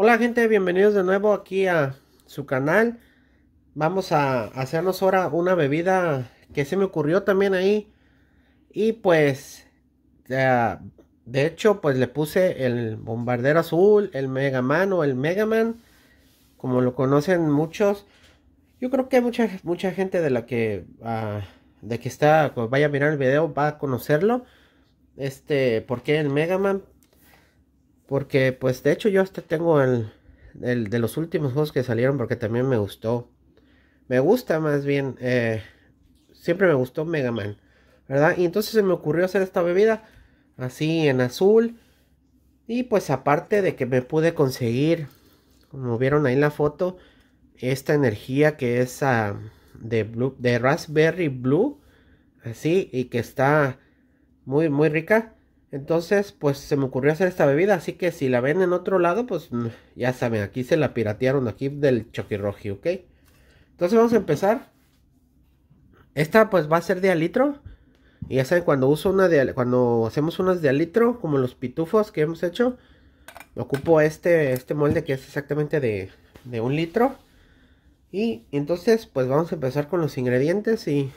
Hola gente, bienvenidos de nuevo aquí a su canal. Vamos a hacernos ahora una bebida que se me ocurrió también ahí. Y pues, eh, de, hecho, pues le puse el bombardero azul, el Mega Man o el Mega Man, como lo conocen muchos. Yo creo que mucha, mucha gente de la que, ah, de que está, pues, vaya a mirar el video, va a conocerlo. Este, porque el Mega Man? Porque pues de hecho yo hasta tengo el, de los últimos juegos que salieron porque también me gustó. Me gusta más bien, eh, siempre me gustó Mega Man, ¿verdad? Y entonces se me ocurrió hacer esta bebida así en azul. Y pues aparte de que me pude conseguir, como vieron ahí en la foto, esta energía que es ah, de, de Raspberry Blue, así, y que está muy, muy rica. Entonces, pues se me ocurrió hacer esta bebida, así que si la ven en otro lado, pues mm, ya saben, aquí se la piratearon aquí del Choquirroji, ¿ok? Entonces vamos a empezar. Esta pues va a ser de alitro. Y ya saben, cuando uso una de, cuando hacemos unas de alitro, como los pitufos que hemos hecho, ocupo este, este molde que es exactamente de, de un litro. Y entonces, pues vamos a empezar con los ingredientes y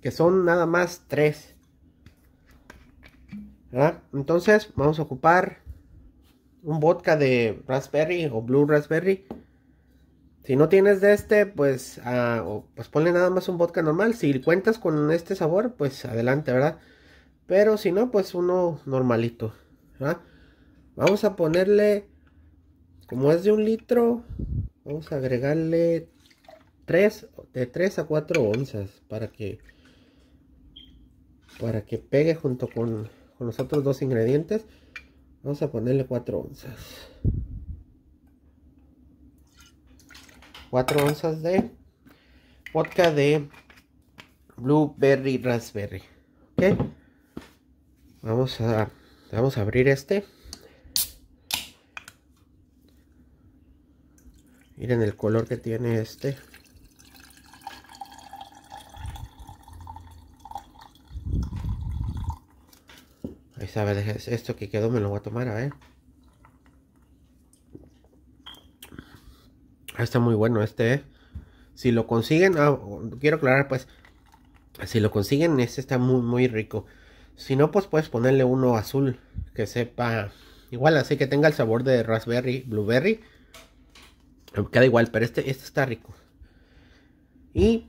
que son nada más tres. Entonces vamos a ocupar un vodka de raspberry o blue raspberry. Si no tienes de este, pues, ah, pues ponle nada más un vodka normal. Si cuentas con este sabor, pues adelante, ¿verdad? Pero si no, pues uno normalito. Vamos a ponerle, como es de un litro, vamos a agregarle de 3 a 4 onzas para que, para que pegue junto con, con los otros dos ingredientes. Vamos a ponerle 4 onzas. 4 onzas de vodka de blueberry raspberry. ¿Ok? Vamos a, vamos a abrir este. Miren el color que tiene este. sabes pues, esto que quedó me lo voy a tomar, a ver. Ah, está muy bueno este, eh. Si lo consiguen, ah, quiero aclarar, pues, si lo consiguen, este está muy, muy rico. Si no, pues puedes ponerle uno azul que sepa igual, así que tenga el sabor de raspberry, blueberry. Queda igual, pero este, este está rico. Y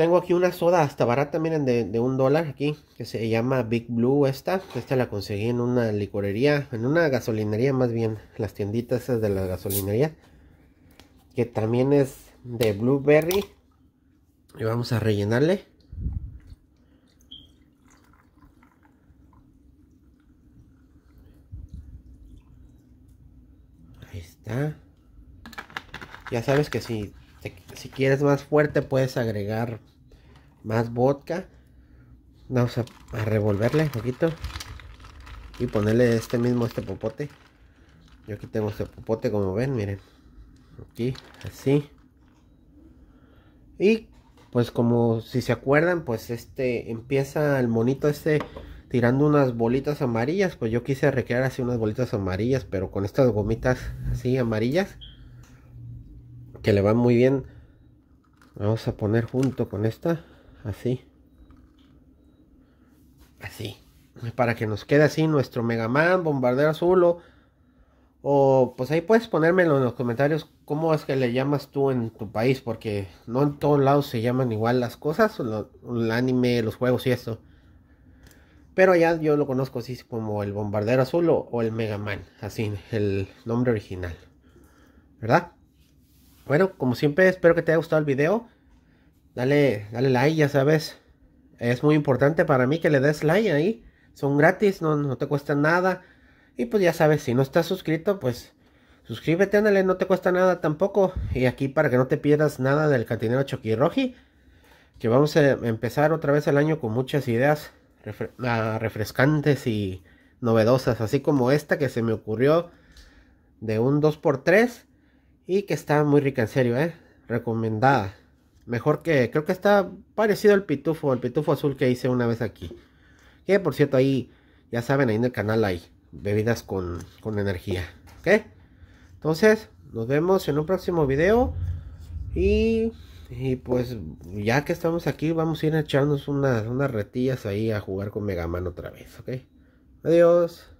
tengo aquí una soda hasta barata, miren, de, un dólar aquí, que se llama Big Blue esta. Esta la conseguí en una licorería, en una gasolinería más bien, las tienditas de la gasolinería. Que también es de blueberry. Y vamos a rellenarle. Ahí está. Ya sabes que si si quieres más fuerte puedes agregar más vodka. Vamos a, revolverle un poquito. Y ponerle este mismo, este popote. Yo aquí tengo este popote como ven, miren. Aquí, así. Y pues como si se acuerdan, pues este empieza el monito este tirando unas bolitas amarillas. Pues yo quise recrear así unas bolitas amarillas, pero con estas gomitas así amarillas que le va muy bien vamos a poner junto con esta así así para que nos quede así nuestro Mega Man. bombardero azul o, pues ahí puedes ponérmelo en los comentarios cómo es que le llamas tú en tu país porque no en todos lados se llaman igual las cosas el anime los juegos y eso pero ya yo lo conozco así como el bombardero azul o, el Mega Man. así el nombre original verdad bueno, como siempre, espero que te haya gustado el video. Dale, dale like, ya sabes. Es muy importante para mí que le des like ahí. Son gratis, no, no te cuesta nada. Y pues ya sabes, si no estás suscrito, pues suscríbete, ándale, no te cuesta nada tampoco. Y aquí para que no te pierdas nada del cantinero Choquirroji. Que vamos a empezar otra vez el año con muchas ideas ah, refrescantes y novedosas. Así como esta que se me ocurrió de un 2x3 y que está muy rica, en serio, ¿eh? Recomendada. Mejor que, creo que está parecido al pitufo, Al pitufo azul que hice una vez aquí. Que por cierto, ahí, ya saben, ahí en el canal hay bebidas con, energía. ¿Ok? Entonces, nos vemos en un próximo video. Y, y, pues ya que estamos aquí, vamos a ir a echarnos unas retillas ahí a jugar con Megaman otra vez, ¿ok? Adiós.